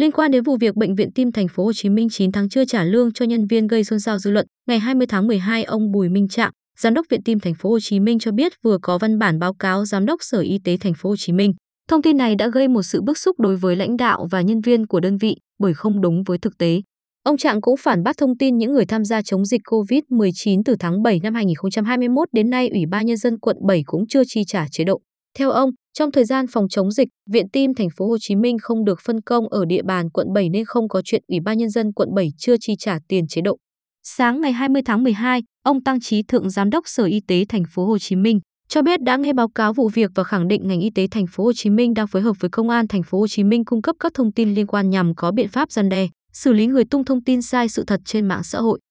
Liên quan đến vụ việc bệnh viện tim thành phố Hồ Chí Minh 9 tháng chưa trả lương cho nhân viên gây xôn xao dư luận, ngày 20 tháng 12 ông Bùi Minh Trạng, giám đốc viện tim thành phố Hồ Chí Minh cho biết vừa có văn bản báo cáo giám đốc Sở Y tế thành phố Hồ Chí Minh. Thông tin này đã gây một sự bức xúc đối với lãnh đạo và nhân viên của đơn vị bởi không đúng với thực tế. Ông Trạng cũng phản bác thông tin những người tham gia chống dịch COVID-19 từ tháng 7 năm 2021 đến nay Ủy ban Nhân dân quận 7 cũng chưa chi trả chế độ. Theo ông, trong thời gian phòng chống dịch, Viện Tim thành phố Hồ Chí Minh không được phân công ở địa bàn quận 7 nên không có chuyện Ủy ban nhân dân quận 7 chưa chi trả tiền chế độ. Sáng ngày 20 tháng 12, ông Tăng Trí Thượng Giám đốc Sở Y tế thành phố Hồ Chí Minh cho biết đã nghe báo cáo vụ việc và khẳng định ngành y tế thành phố Hồ Chí Minh đang phối hợp với công an thành phố Hồ Chí Minh cung cấp các thông tin liên quan nhằm có biện pháp gian đe, xử lý người tung thông tin sai sự thật trên mạng xã hội.